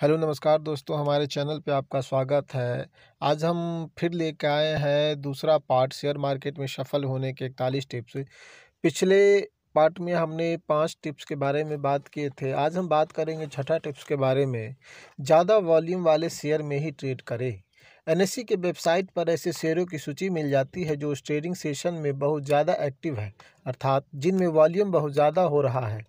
Hello नमस्कार दोस्तों हमारे चैनल पे आपका स्वागत है आज हम फिर कर आए हैं दूसरा पार्ट शेयर मार्केट में सफल होने के इकतालीस टिप्स पिछले पार्ट में हमने पांच टिप्स के बारे में बात किए थे आज हम बात करेंगे छठा टिप्स के बारे में ज़्यादा वॉल्यूम वाले शेयर में ही ट्रेड करें एनएससी के वेबसाइट पर ऐसे शेयरों की सूची मिल जाती है जो ट्रेडिंग सेशन में बहुत ज़्यादा एक्टिव है अर्थात जिनमें वॉल्यूम बहुत ज़्यादा हो रहा है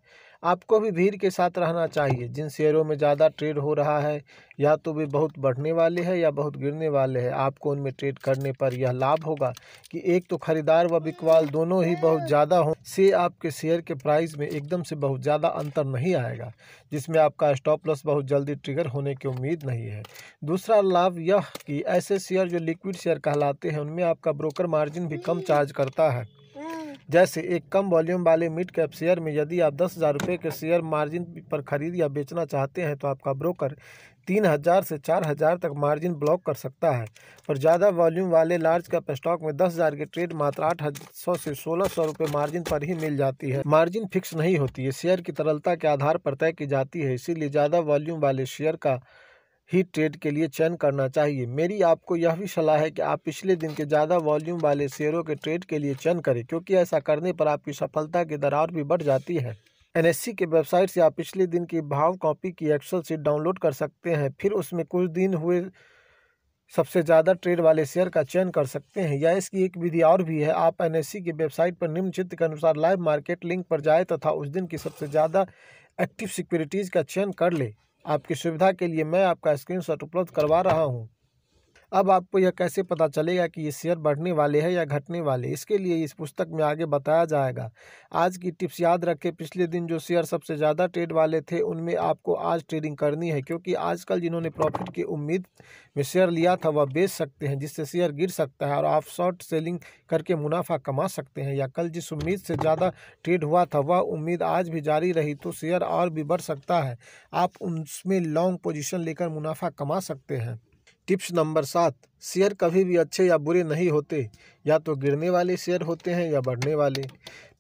आपको भी धीर के साथ रहना चाहिए जिन शेयरों में ज़्यादा ट्रेड हो रहा है या तो वे बहुत बढ़ने वाले हैं या बहुत गिरने वाले हैं आपको उनमें ट्रेड करने पर यह लाभ होगा कि एक तो खरीदार व बिकवाल दोनों ही बहुत ज़्यादा हों से आपके शेयर के प्राइस में एकदम से बहुत ज़्यादा अंतर नहीं आएगा जिसमें आपका स्टॉप लॉस बहुत जल्दी ट्रिगर होने की उम्मीद नहीं है दूसरा लाभ यह कि ऐसे शेयर जो लिक्विड शेयर कहलाते हैं उनमें आपका ब्रोकर मार्जिन भी कम चार्ज करता है जैसे एक कम वॉल्यूम वाले मिड कैप शेयर में यदि आप दस हज़ार रुपये के शेयर मार्जिन पर खरीद या बेचना चाहते हैं तो आपका ब्रोकर तीन हज़ार से चार हज़ार तक मार्जिन ब्लॉक कर सकता है और ज़्यादा वॉल्यूम वाले लार्ज कैप स्टॉक में दस हज़ार के ट्रेड मात्र आठ सौ से सोलह सौ रुपये मार्जिन पर ही मिल जाती है मार्जिन फिक्स नहीं होती है शेयर की तरलता के आधार पर तय की जाती है इसीलिए ज़्यादा वॉल्यूम वाले शेयर का ही ट्रेड के लिए चयन करना चाहिए मेरी आपको यह भी सलाह है कि आप पिछले दिन के ज़्यादा वॉल्यूम वाले शेयरों के ट्रेड के लिए चयन करें क्योंकि ऐसा करने पर आपकी सफलता की दरार भी बढ़ जाती है एनएससी के वेबसाइट से आप पिछले दिन की भाव कॉपी की एक्सल सीट डाउनलोड कर सकते हैं फिर उसमें कुछ दिन हुए सबसे ज़्यादा ट्रेड वाले शेयर का चयन कर सकते हैं या इसकी एक विधि और भी है आप एन की वेबसाइट पर निम्न चित्र के अनुसार लाइव मार्केट लिंक पर जाए तथा उस दिन की सबसे ज़्यादा एक्टिव सिक्योरिटीज़ का चयन कर लें आपकी सुविधा के लिए मैं आपका स्क्रीनशॉट उपलब्ध करवा रहा हूँ अब आपको यह कैसे पता चलेगा कि ये शेयर बढ़ने वाले हैं या घटने वाले इसके लिए इस पुस्तक में आगे बताया जाएगा आज की टिप्स याद रखें पिछले दिन जो शेयर सबसे ज़्यादा ट्रेड वाले थे उनमें आपको आज ट्रेडिंग करनी है क्योंकि आजकल जिन्होंने प्रॉफिट की उम्मीद में शेयर लिया था वह बेच सकते हैं जिससे शेयर गिर सकता है और आप शॉर्ट सेलिंग करके मुनाफा कमा सकते हैं या कल जिस उम्मीद से ज़्यादा ट्रेड हुआ था वह उम्मीद आज भी जारी रही तो शेयर और भी बढ़ सकता है आप उसमें लॉन्ग पोजिशन लेकर मुनाफा कमा सकते हैं टिप्स नंबर सात शेयर कभी भी अच्छे या बुरे नहीं होते या तो गिरने वाले शेयर होते हैं या बढ़ने वाले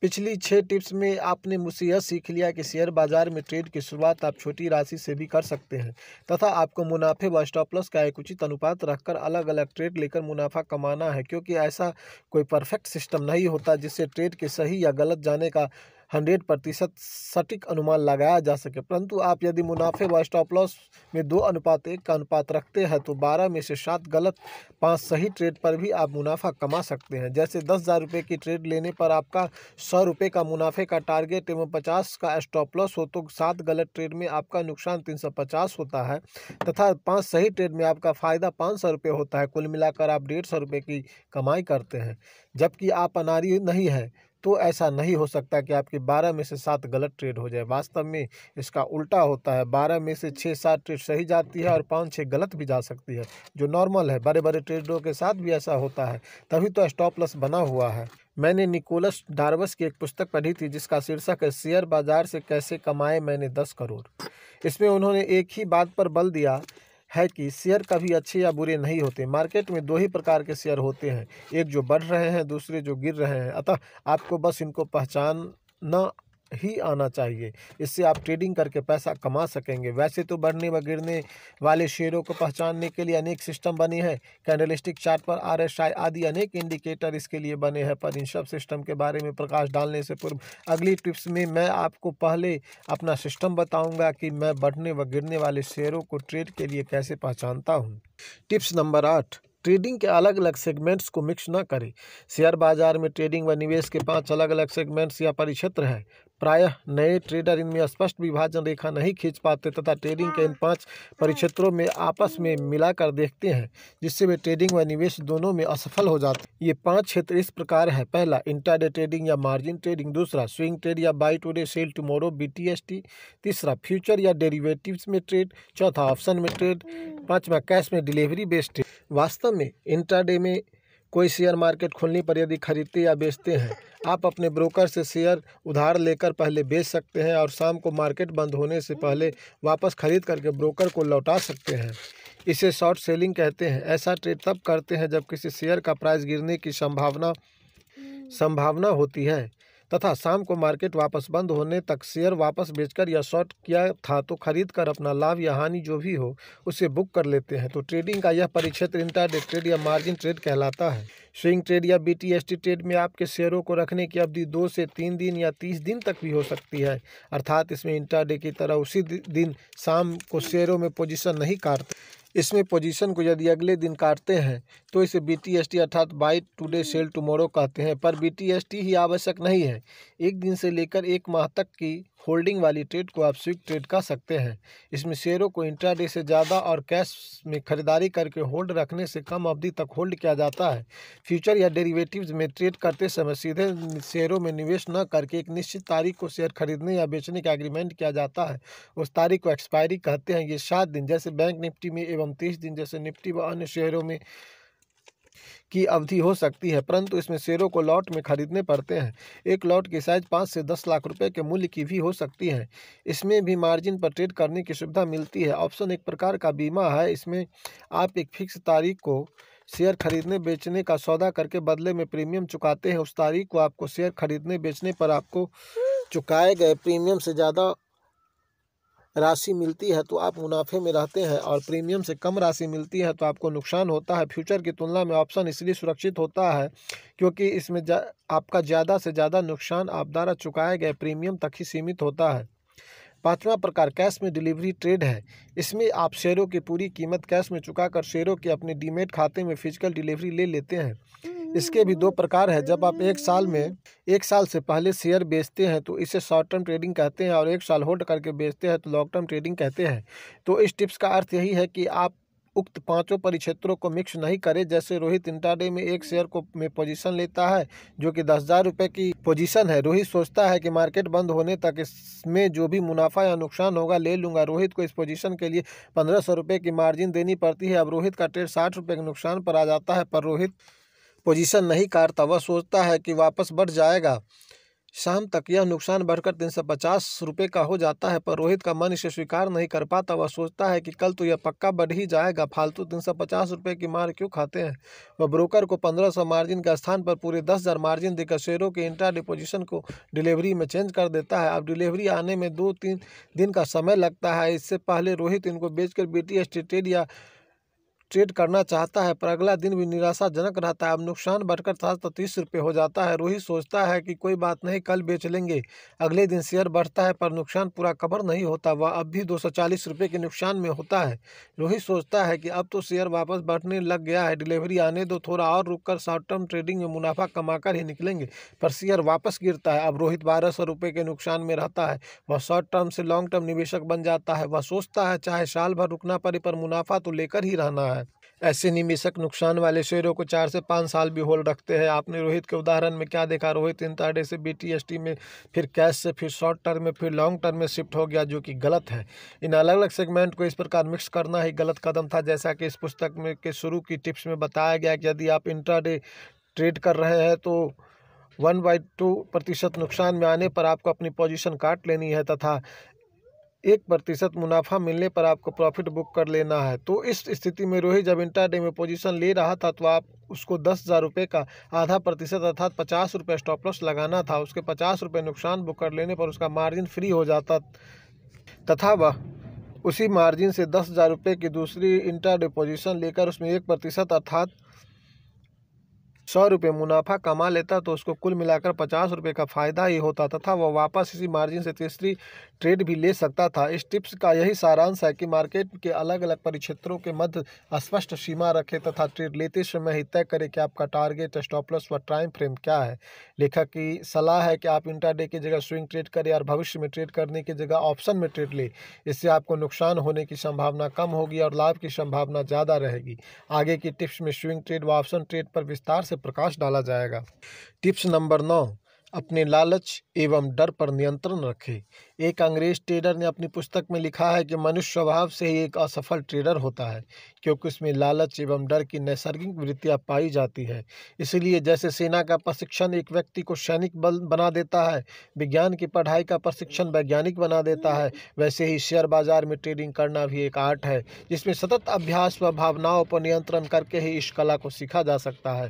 पिछली छः टिप्स में आपने मुझसे यह सीख लिया कि शेयर बाजार में ट्रेड की शुरुआत आप छोटी राशि से भी कर सकते हैं तथा आपको मुनाफे व स्टॉप लॉस का एक उचित अनुपात रखकर अलग अलग ट्रेड लेकर मुनाफा कमाना है क्योंकि ऐसा कोई परफेक्ट सिस्टम नहीं होता जिससे ट्रेड के सही या गलत जाने का 100 प्रतिशत सटीक अनुमान लगाया जा सके परंतु आप यदि मुनाफे व स्टॉप लॉस में दो अनुपात एक का अनुपात रखते हैं तो बारह में से सात गलत पाँच सही ट्रेड पर भी आप मुनाफा कमा सकते हैं जैसे दस हज़ार रुपये की ट्रेड लेने पर आपका सौ रुपये का मुनाफे का टारगेट एवं पचास का स्टॉप लॉस हो तो सात गलत ट्रेड में आपका नुकसान तीन सौ पचास होता है तथा पाँच सही ट्रेड में आपका फ़ायदा पाँच सौ रुपये होता है कुल मिलाकर आप डेढ़ सौ रुपये की कमाई करते हैं जबकि आप अनारी नहीं है तो ऐसा नहीं हो सकता कि आपके बारह में से सात गलत ट्रेड हो जाए वास्तव में इसका उल्टा होता है बारह में से छः सात ट्रेड सही जाती है और पाँच छः गलत भी जा सकती है जो नॉर्मल है बड़े बड़े ट्रेडों के साथ भी ऐसा होता है तभी तो स्टॉप लॉस बना हुआ है मैंने निकोलस डार्वस की एक पुस्तक पढ़ी थी जिसका शीर्षक है शेयर बाजार से कैसे कमाए मैंने दस करोड़ इसमें उन्होंने एक ही बात पर बल दिया है कि शेयर कभी अच्छे या बुरे नहीं होते मार्केट में दो ही प्रकार के शेयर होते हैं एक जो बढ़ रहे हैं दूसरे जो गिर रहे हैं अतः आपको बस इनको पहचानना ही आना चाहिए इससे आप ट्रेडिंग करके पैसा कमा सकेंगे वैसे तो बढ़ने व गिरने वाले शेयरों को पहचानने के लिए अनेक सिस्टम बने हैं कैंडलिस्टिक चार्ट पर आर एस आई आदि अनेक इंडिकेटर इसके लिए बने हैं पर इन सब सिस्टम के बारे में प्रकाश डालने से पूर्व अगली टिप्स में मैं आपको पहले अपना सिस्टम बताऊँगा कि मैं बढ़ने व गिरने वाले शेयरों को ट्रेड के लिए कैसे पहचानता हूँ टिप्स नंबर आठ ट्रेडिंग के अलग अलग सेगमेंट्स को मिक्स ना करें शेयर बाजार में ट्रेडिंग व निवेश के पांच अलग अलग सेगमेंट्स या परिक्षेत्र हैं प्रायः नए ट्रेडर इनमें स्पष्ट विभाजन रेखा नहीं खींच पाते तथा ट्रेडिंग के इन पांच परिक्षेत्रों में आपस में मिलाकर देखते हैं जिससे वे ट्रेडिंग व निवेश दोनों में असफल हो जाते ये पांच क्षेत्र इस प्रकार है पहला इंटरडे ट्रेडिंग या मार्जिन ट्रेडिंग दूसरा स्विंग ट्रेड या buy today sell tomorrow B तीसरा फ्यूचर या डेरीवेटिव में ट्रेड चौथा ऑप्शन में ट्रेड पाँचवा कैश में डिलीवरी बेस्ड वास्तव में इंटरडे में कोई शेयर मार्केट खोलने पर यदि खरीदते या बेचते हैं आप अपने ब्रोकर से शेयर उधार लेकर पहले बेच सकते हैं और शाम को मार्केट बंद होने से पहले वापस खरीद करके ब्रोकर को लौटा सकते हैं इसे शॉर्ट सेलिंग कहते हैं ऐसा ट्रेड तब करते हैं जब किसी शेयर का प्राइस गिरने की संभावना संभावना होती है तथा शाम को मार्केट वापस बंद होने तक शेयर वापस बेचकर या शॉर्ट किया था तो खरीद कर अपना लाभ या हानि जो भी हो उसे बुक कर लेते हैं तो ट्रेडिंग का यह परिक्षेत्र इंटरडे ट्रेड या मार्जिन ट्रेड कहलाता है स्विंग ट्रेड या बी ट्रेड में आपके शेयरों को रखने की अवधि दो से तीन दिन या तीस दिन तक भी हो सकती है अर्थात इसमें इंटरडे की तरह उसी दिन शाम को शेयरों में पोजीशन नहीं काटते इसमें पोजीशन को यदि अगले दिन काटते हैं तो इसे बी टी एस टी अर्थात बाई टुडे सेल टुमारो कहते हैं पर बी टी एस टी ही आवश्यक नहीं है एक दिन से लेकर एक माह तक की होल्डिंग वाली ट्रेड को आप स्विक ट्रेड कह सकते हैं इसमें शेयरों को इंट्राडे से ज़्यादा और कैश में खरीदारी करके होल्ड रखने से कम अवधि तक होल्ड किया जाता है फ्यूचर या डेरिवेटिव्स में ट्रेड करते समय सीधे शेयरों में निवेश न करके एक निश्चित तारीख को शेयर खरीदने या बेचने का एग्रीमेंट किया जाता है उस तारीख को एक्सपायरी कहते हैं ये सात दिन जैसे बैंक निफ्टी में एवं तीस दिन जैसे निफ्टी व अन्य शेयरों में की अवधि हो सकती है परंतु इसमें शेयरों को लॉट में खरीदने पड़ते हैं एक लॉट की साइज पाँच से दस लाख रुपये के मूल्य की भी हो सकती है इसमें भी मार्जिन पर ट्रेड करने की सुविधा मिलती है ऑप्शन एक प्रकार का बीमा है इसमें आप एक फिक्स तारीख को शेयर खरीदने बेचने का सौदा करके बदले में प्रीमियम चुकाते हैं उस तारीख को आपको शेयर खरीदने बेचने पर आपको चुकाए गए प्रीमियम से ज़्यादा राशि मिलती है तो आप मुनाफे में रहते हैं और प्रीमियम से कम राशि मिलती है तो आपको नुकसान होता है फ्यूचर की तुलना में ऑप्शन इसलिए सुरक्षित होता है क्योंकि इसमें आपका ज़्यादा से ज़्यादा नुकसान आप द्वारा चुकाए गए प्रीमियम तक ही सीमित होता है पांचवा प्रकार कैश में डिलीवरी ट्रेड है इसमें आप शेयरों की पूरी कीमत कैश में चुकाकर शेयरों के अपने डीमेट खाते में फिजिकल डिलीवरी ले लेते हैं इसके भी दो प्रकार है जब आप एक साल में एक साल से पहले शेयर बेचते हैं तो इसे शॉर्ट टर्म ट्रेडिंग कहते हैं और एक साल होल्ड करके बेचते हैं तो लॉन्ग टर्म ट्रेडिंग कहते हैं तो इस टिप्स का अर्थ यही है कि आप उक्त पांचों परिक्षेत्रों को मिक्स नहीं करें जैसे रोहित इंटरडे में एक शेयर को में पोजीशन लेता है जो कि दस हज़ार रुपये की पोजीशन है रोहित सोचता है कि मार्केट बंद होने तक इसमें जो भी मुनाफा या नुकसान होगा ले लूँगा रोहित को इस पोजीशन के लिए पंद्रह सौ रुपये की मार्जिन देनी पड़ती है अब रोहित का ट्रेड साठ रुपये के नुकसान पर आ जाता है पर रोहित पोजीशन नहीं काटता वह सोचता है कि वापस बढ़ जाएगा शाम तक यह नुकसान बढ़कर तीन सौ पचास रुपये का हो जाता है पर रोहित का मन इसे स्वीकार नहीं कर पाता वह सोचता है कि कल तो यह पक्का बढ़ ही जाएगा फालतू तीन सौ पचास रुपये की मार क्यों खाते हैं वह ब्रोकर को पंद्रह सौ मार्जिन के स्थान पर पूरे दस हज़ार मार्जिन देकर शेयरों के इंटर डिपोजिशन को डिलीवरी में चेंज कर देता है अब डिलीवरी आने में दो तीन दिन का समय लगता है इससे पहले रोहित इनको बेचकर बी टी या ट्रेड करना चाहता है पर अगला दिन भी निराशाजनक रहता है अब नुकसान बढ़कर था सौ तीस रुपये हो जाता है रोहित सोचता है कि कोई बात नहीं कल बेच लेंगे अगले दिन शेयर बढ़ता है पर नुकसान पूरा कवर नहीं होता वह अब भी दो सौ चालीस रुपये के नुकसान में होता है रोहित सोचता है कि अब तो शेयर वापस बढ़ने लग गया है डिलीवरी आने दो थोड़ा और रुक कर शॉर्ट टर्म ट्रेडिंग में मुनाफा कमा ही निकलेंगे पर शेयर वापस गिरता है अब रोहित बारह सौ रुपये के नुकसान में रहता है वह शॉर्ट टर्म से लॉन्ग टर्म निवेशक बन जाता है वह सोचता है चाहे साल भर रुकना पड़े पर मुनाफा तो लेकर ही रहना है ऐसे निमिषक नुकसान वाले शेयरों को चार से पाँच साल भी होल्ड रखते हैं आपने रोहित के उदाहरण में क्या देखा रोहित इंतरडे से बी में फिर कैश से फिर शॉर्ट टर्म में फिर लॉन्ग टर्म में शिफ्ट हो गया जो कि गलत है इन अलग अलग सेगमेंट को इस प्रकार मिक्स करना ही गलत कदम था जैसा कि इस पुस्तक में के शुरू की टिप्स में बताया गया कि यदि आप इंटरडे ट्रेड कर रहे हैं तो वन बाई टू प्रतिशत नुकसान में आने पर आपको अपनी पोजीशन काट लेनी है तथा एक प्रतिशत मुनाफा मिलने पर आपको प्रॉफिट बुक कर लेना है तो इस स्थिति में रोहित जब इंटरडे में पोजीशन ले रहा था तो आप उसको दस हज़ार रुपये का आधा प्रतिशत अर्थात पचास रुपये स्टॉप लॉस लगाना था उसके पचास रुपये नुकसान बुक कर लेने पर उसका मार्जिन फ्री हो जाता तथा वह उसी मार्जिन से दस हज़ार रुपये की दूसरी इंटर डिपोजिशन लेकर उसमें एक प्रतिशत अर्थात सौ रुपये मुनाफा कमा लेता तो उसको कुल मिलाकर पचास रुपये का फ़ायदा ही होता तथा वह वापस इसी मार्जिन से तीसरी ट्रेड भी ले सकता था इस टिप्स का यही सारांश है कि मार्केट के अलग अलग परिक्षेत्रों के मध्य स्पष्ट सीमा रखें तथा ट्रेड लेते समय ही तय करें कि आपका टारगेट स्टॉपलस व टाइम फ्रेम क्या है लेखक की सलाह है कि आप इंटरडे की जगह स्विंग ट्रेड करें और भविष्य में ट्रेड करने की जगह ऑप्शन में ट्रेड लें इससे आपको नुकसान होने की संभावना कम होगी और लाभ की संभावना ज़्यादा रहेगी आगे की टिप्स में स्विंग ट्रेड व ऑप्शन ट्रेड पर विस्तार से प्रकाश डाला जाएगा टिप्स नंबर नौ अपने लालच एवं डर पर नियंत्रण रखें एक अंग्रेज ट्रेडर ने अपनी पुस्तक में लिखा है कि मनुष्य स्वभाव से ही एक असफल ट्रेडर होता है क्योंकि उसमें लालच एवं डर की नैसर्गिक वृत्तियाँ पाई जाती है इसलिए जैसे सेना का प्रशिक्षण एक व्यक्ति को सैनिक बल बना देता है विज्ञान की पढ़ाई का प्रशिक्षण वैज्ञानिक बना देता है वैसे ही शेयर बाजार में ट्रेडिंग करना भी एक आर्ट है जिसमें सतत अभ्यास व भावनाओं पर नियंत्रण करके ही इस कला को सीखा जा सकता है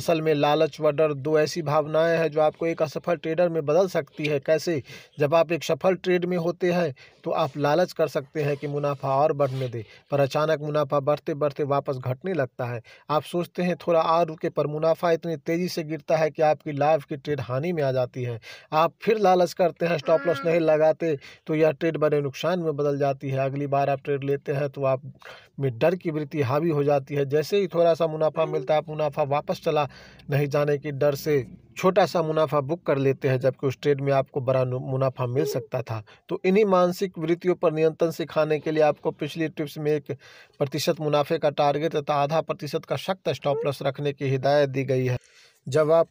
असल में लालच व डर दो ऐसी भावनाएँ हैं जो आपको एक असफल ट्रेडर में बदल सकती है कैसे जब आप एक सफल सफल ट्रेड में होते हैं तो आप लालच कर सकते हैं कि मुनाफा और बढ़ने दे पर अचानक मुनाफा बढ़ते बढ़ते वापस घटने लगता है आप सोचते हैं थोड़ा और रुके पर मुनाफा इतनी तेज़ी से गिरता है कि आपकी लाइफ की ट्रेड हानि में आ जाती है आप फिर लालच करते हैं स्टॉप लॉस नहीं हाँ। लगाते तो यह ट्रेड बड़े नुकसान में बदल जाती है अगली बार आप ट्रेड लेते हैं तो आप में डर की वृत्ति हावी हो जाती है जैसे ही थोड़ा सा मुनाफा मिलता है आप मुनाफा वापस चला नहीं जाने की डर से छोटा सा मुनाफा बुक कर लेते हैं जबकि उस ट्रेड में आपको बड़ा मुनाफा मिल सकता था तो इन्हीं मानसिक वृत्तियों पर नियंत्रण सिखाने के लिए आपको पिछली टिप्स में एक प्रतिशत मुनाफे का टारगेट तथा आधा प्रतिशत का सख्त स्टॉप लॉस रखने की हिदायत दी गई है जब आप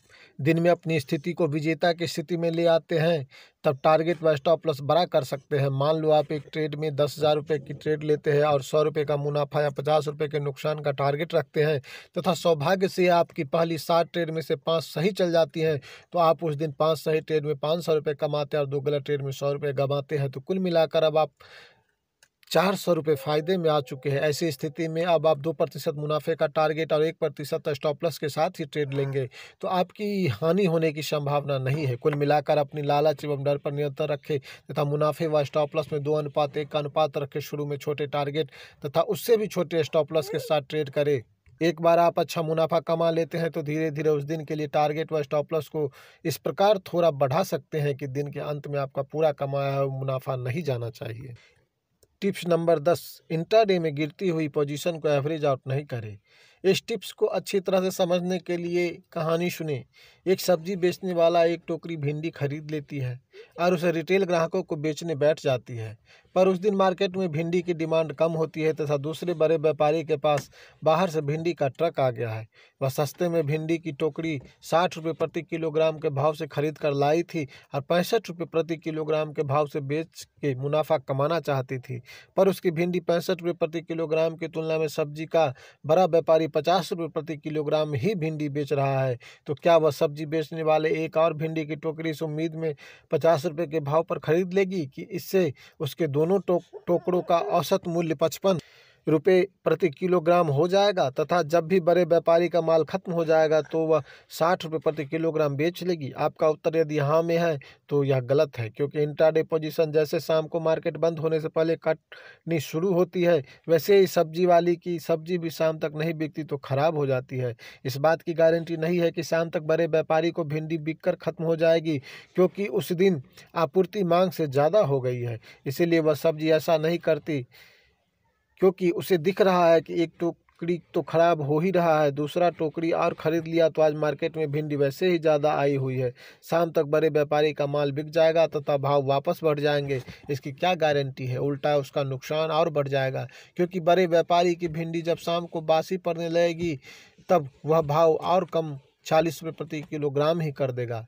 दिन में अपनी स्थिति को विजेता की स्थिति में ले आते हैं तब टारगेट व स्टॉप लॉस बड़ा कर सकते हैं मान लो आप एक ट्रेड में दस हज़ार रुपये की ट्रेड लेते हैं और सौ रुपये का मुनाफा या पचास रुपये के नुकसान का टारगेट रखते हैं तथा सौभाग्य से आपकी पहली सात ट्रेड में से पाँच सही चल जाती हैं तो आप उस दिन पाँच सही ट्रेड में पाँच सौ रुपये कमाते हैं और दो गलत ट्रेड में सौ रुपये गंवाते हैं तो कुल मिलाकर अब आप चार सौ रुपये फायदे में आ चुके हैं ऐसी स्थिति में अब आप दो प्रतिशत मुनाफे का टारगेट और एक प्रतिशत स्टॉपलस के साथ ही ट्रेड लेंगे तो आपकी हानि होने की संभावना नहीं है कुल मिलाकर अपनी लालच एवं डर पर नियंत्रण रखें तथा मुनाफे व स्टॉपलस में दो अनुपात एक का अनुपात रखें शुरू में छोटे टारगेट तथा उससे भी छोटे स्टॉपलस के साथ ट्रेड करें एक बार आप अच्छा मुनाफा कमा लेते हैं तो धीरे धीरे उस दिन के लिए टारगेट व स्टॉपलस को इस प्रकार थोड़ा बढ़ा सकते हैं कि दिन के अंत में आपका पूरा कमाया मुनाफा नहीं जाना चाहिए टिप्स नंबर दस इंट्राडे में गिरती हुई पोजीशन को एवरेज आउट नहीं करें इस टिप्स को अच्छी तरह से समझने के लिए कहानी सुने एक सब्जी बेचने वाला एक टोकरी भिंडी खरीद लेती है और उसे रिटेल ग्राहकों को बेचने बैठ जाती है पर उस दिन मार्केट में भिंडी की डिमांड कम होती है तथा दूसरे बड़े व्यापारी के पास बाहर से भिंडी का ट्रक आ गया है वह सस्ते में भिंडी की टोकरी साठ रुपये प्रति किलोग्राम के भाव से खरीद कर लाई थी और पैंसठ रुपये प्रति किलोग्राम के भाव से बेच के मुनाफा कमाना चाहती थी पर उसकी भिंडी पैंसठ रुपये प्रति किलोग्राम की तुलना में सब्जी का बड़ा व्यापारी पचास रुपये प्रति किलोग्राम ही भिंडी बेच रहा है तो क्या वह सब्जी सब्जी बेचने वाले एक और भिंडी की टोकरी इस उम्मीद में पचास रुपये के भाव पर खरीद लेगी कि इससे उसके दोनों टोकरों का औसत मूल्य पचपन रुपये प्रति किलोग्राम हो जाएगा तथा जब भी बड़े व्यापारी का माल खत्म हो जाएगा तो वह साठ रुपये प्रति किलोग्राम बेच लेगी आपका उत्तर यदि हाँ में है तो यह गलत है क्योंकि इंट्राडे पोजीशन जैसे शाम को मार्केट बंद होने से पहले कटनी शुरू होती है वैसे ही सब्जी वाली की सब्जी भी शाम तक नहीं बिकती तो खराब हो जाती है इस बात की गारंटी नहीं है कि शाम तक बड़े व्यापारी को भिंडी बिक खत्म हो जाएगी क्योंकि उस दिन आपूर्ति मांग से ज़्यादा हो गई है इसीलिए वह सब्जी ऐसा नहीं करती क्योंकि उसे दिख रहा है कि एक टोकरी तो खराब हो ही रहा है दूसरा टोकरी और ख़रीद लिया तो आज मार्केट में भिंडी वैसे ही ज़्यादा आई हुई है शाम तक बड़े व्यापारी का माल बिक जाएगा तथा भाव वापस बढ़ जाएंगे इसकी क्या गारंटी है उल्टा उसका नुकसान और बढ़ जाएगा क्योंकि बड़े व्यापारी की भिंडी जब शाम को बासी पड़ने लगेगी तब वह भाव और कम चालीस रुपये प्रति किलोग्राम ही कर देगा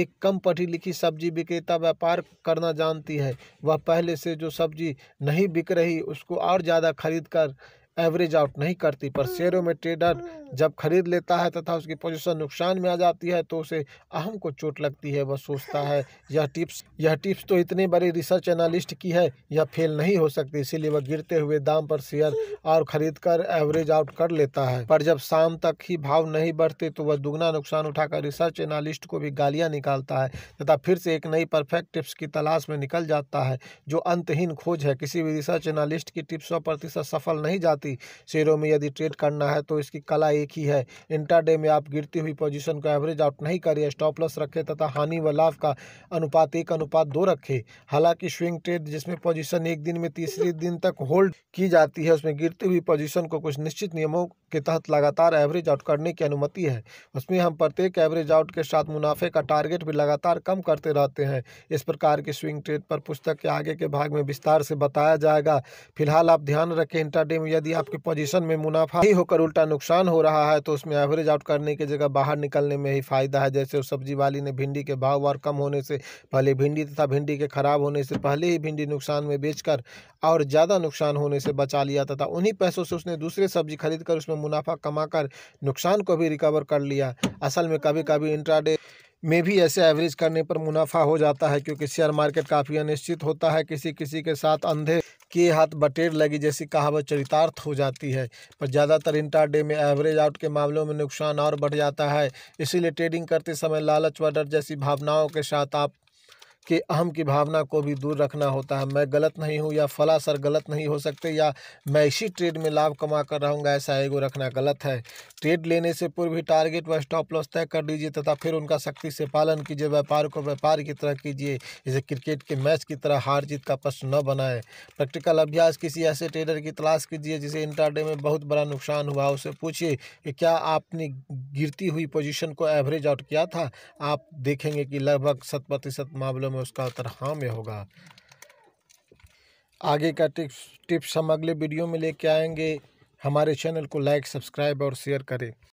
एक कम पढ़ी लिखी सब्जी विक्रेता व्यापार करना जानती है वह पहले से जो सब्जी नहीं बिक रही उसको और ज़्यादा खरीद कर एवरेज आउट नहीं करती पर शेयरों में ट्रेडर जब खरीद लेता है तथा उसकी पोजीशन नुकसान में आ जाती है तो उसे अहम को चोट लगती है वह सोचता है यह टिप्स यह टिप्स तो इतने बड़े रिसर्च एनालिस्ट की है यह फेल नहीं हो सकती इसीलिए वह गिरते हुए दाम पर शेयर और खरीद कर एवरेज आउट कर लेता है पर जब शाम तक ही भाव नहीं बढ़ते तो वह दुगना नुकसान उठाकर रिसर्च एनालिस्ट को भी गालियाँ निकालता है तथा फिर से एक नई परफेक्ट टिप्स की तलाश में निकल जाता है जो अंतहीन खोज है किसी भी रिसर्च एनालिस्ट की टिप्स सौ प्रतिशत सफल नहीं जाती गिनती शेयरों में यदि ट्रेड करना है तो इसकी कला एक ही है इंटरडे में आप गिरती हुई पोजीशन को एवरेज आउट नहीं करिए स्टॉप लॉस रखें तथा हानि व लाभ का अनुपात एक अनुपात दो रखें हालांकि स्विंग ट्रेड जिसमें पोजीशन एक दिन में तीसरे दिन तक होल्ड की जाती है उसमें गिरती हुई पोजिशन को कुछ निश्चित नियमों के तहत लगातार एवरेज आउट करने की अनुमति है उसमें हम प्रत्येक एवरेज आउट के साथ मुनाफे का टारगेट भी लगातार कम करते रहते हैं इस प्रकार के स्विंग ट्रेड पर पुस्तक के आगे के भाग में विस्तार से बताया जाएगा फिलहाल आप ध्यान रखें इंटरडे में यदि आपके पोजीशन में मुनाफा ही होकर उल्टा नुकसान हो रहा है तो उसमें एवरेज आउट करने की जगह बाहर निकलने में ही फायदा है जैसे उस सब्जी वाली ने भिंडी के भाव और कम होने से पहले भिंडी तथा भिंडी के खराब होने से पहले ही भिंडी नुकसान में बेचकर और ज़्यादा नुकसान होने से बचा लिया तथा उन्हीं पैसों से उसने दूसरे सब्जी खरीद कर उसमें मुनाफा कमा नुकसान को भी रिकवर कर लिया असल में कभी कभी इंट्राडे में भी ऐसे एवरेज करने पर मुनाफा हो जाता है क्योंकि शेयर मार्केट काफ़ी अनिश्चित होता है किसी किसी के साथ अंधे के हाथ बटेर लगी जैसी कहावत चरितार्थ हो जाती है पर ज़्यादातर इंटरडे में एवरेज आउट के मामलों में नुकसान और बढ़ जाता है इसीलिए ट्रेडिंग करते समय लालच व डर जैसी भावनाओं के साथ आप के अहम की भावना को भी दूर रखना होता है मैं गलत नहीं हूँ या फला सर गलत नहीं हो सकते या मैं इसी ट्रेड में लाभ कमा कर रहूँगा ऐसा एगो रखना गलत है ट्रेड लेने से पूर्व भी टारगेट व स्टॉप लॉस तय कर लीजिए तथा फिर उनका सख्ती से पालन कीजिए व्यापार को व्यापार की तरह कीजिए इसे क्रिकेट के मैच की तरह हार जीत का प्रश्न न बनाए प्रैक्टिकल अभ्यास किसी ऐसे ट्रेडर की तलाश कीजिए जिसे इंटरडे में बहुत बड़ा नुकसान हुआ उसे पूछिए कि क्या आपने गिरती हुई पोजिशन को एवरेज आउट किया था आप देखेंगे कि लगभग शत प्रतिशत मामलों में उसका उत्तर हाँ में होगा आगे का टिप्स टिप्स हम अगले वीडियो में लेके आएंगे हमारे चैनल को लाइक सब्सक्राइब और शेयर करें